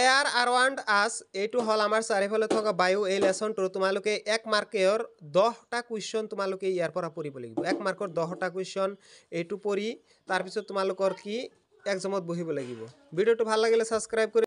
air আৰাউণ্ড আছ এইটো হ'ল আমাৰ চাৰিওফালে থকা বায়ু এই লেচনটোৰ তোমালোকে এক মাৰ্কেৰ দহটা কুৱেশ্যন তোমালোকে ইয়াৰ পৰা পঢ়িব লাগিব এক মাৰ্কৰ দহটা কুৱেশ্যন এইটো পঢ়ি তাৰপিছত তোমালোকৰ কি একজামত বহিব লাগিব ভিডিঅ'টো ভাল লাগিলে ছাবস্ক্ৰাইব কৰি